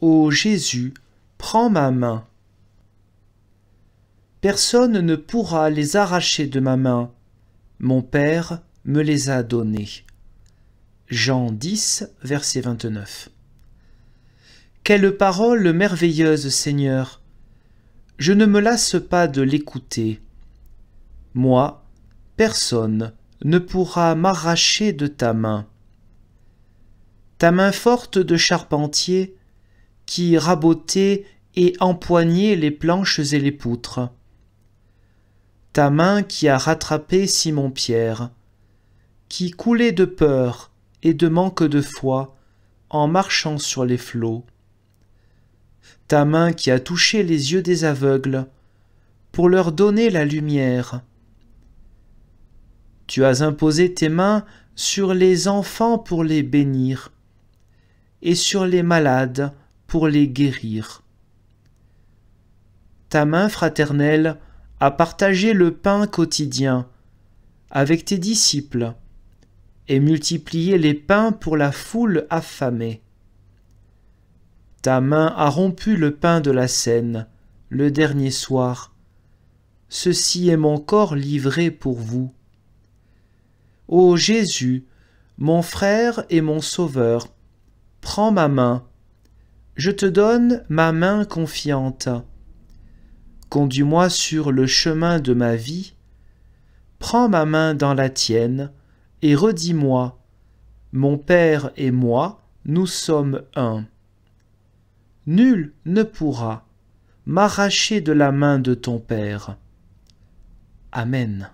Ô Jésus, prends ma main. Personne ne pourra les arracher de ma main. Mon Père me les a donnés. Jean 10, verset 29. Quelle parole merveilleuse, Seigneur! Je ne me lasse pas de l'écouter. Moi, personne ne pourra m'arracher de ta main. Ta main forte de charpentier, qui rabotait et empoignait les planches et les poutres. Ta main qui a rattrapé Simon-Pierre, qui coulait de peur et de manque de foi en marchant sur les flots. Ta main qui a touché les yeux des aveugles pour leur donner la lumière. Tu as imposé tes mains sur les enfants pour les bénir, et sur les malades pour les guérir. Ta main fraternelle a partagé le pain quotidien avec tes disciples et multiplié les pains pour la foule affamée. Ta main a rompu le pain de la Seine le dernier soir. Ceci est mon corps livré pour vous. Ô Jésus, mon frère et mon sauveur, prends ma main je te donne ma main confiante. Conduis-moi sur le chemin de ma vie, prends ma main dans la tienne et redis-moi, mon Père et moi, nous sommes un. Nul ne pourra m'arracher de la main de ton Père. Amen.